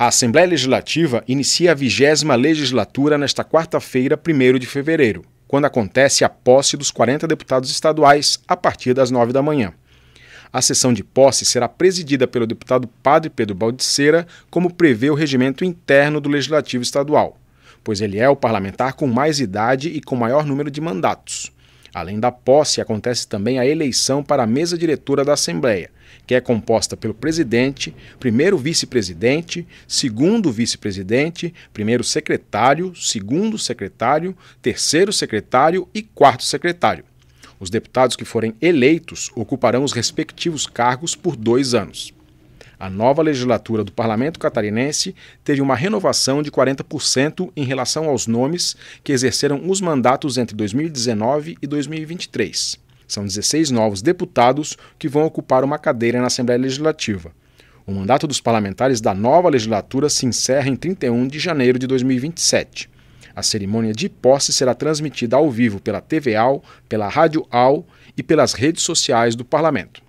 A Assembleia Legislativa inicia a vigésima legislatura nesta quarta-feira, 1 de fevereiro, quando acontece a posse dos 40 deputados estaduais a partir das 9 da manhã. A sessão de posse será presidida pelo deputado Padre Pedro Baldiceira, como prevê o regimento interno do Legislativo Estadual, pois ele é o parlamentar com mais idade e com maior número de mandatos. Além da posse, acontece também a eleição para a mesa diretora da Assembleia, que é composta pelo presidente, primeiro vice-presidente, segundo vice-presidente, primeiro secretário, segundo secretário, terceiro secretário e quarto secretário. Os deputados que forem eleitos ocuparão os respectivos cargos por dois anos. A nova legislatura do Parlamento Catarinense teve uma renovação de 40% em relação aos nomes que exerceram os mandatos entre 2019 e 2023. São 16 novos deputados que vão ocupar uma cadeira na Assembleia Legislativa. O mandato dos parlamentares da nova legislatura se encerra em 31 de janeiro de 2027. A cerimônia de posse será transmitida ao vivo pela TV AL, pela Rádio AL e pelas redes sociais do Parlamento.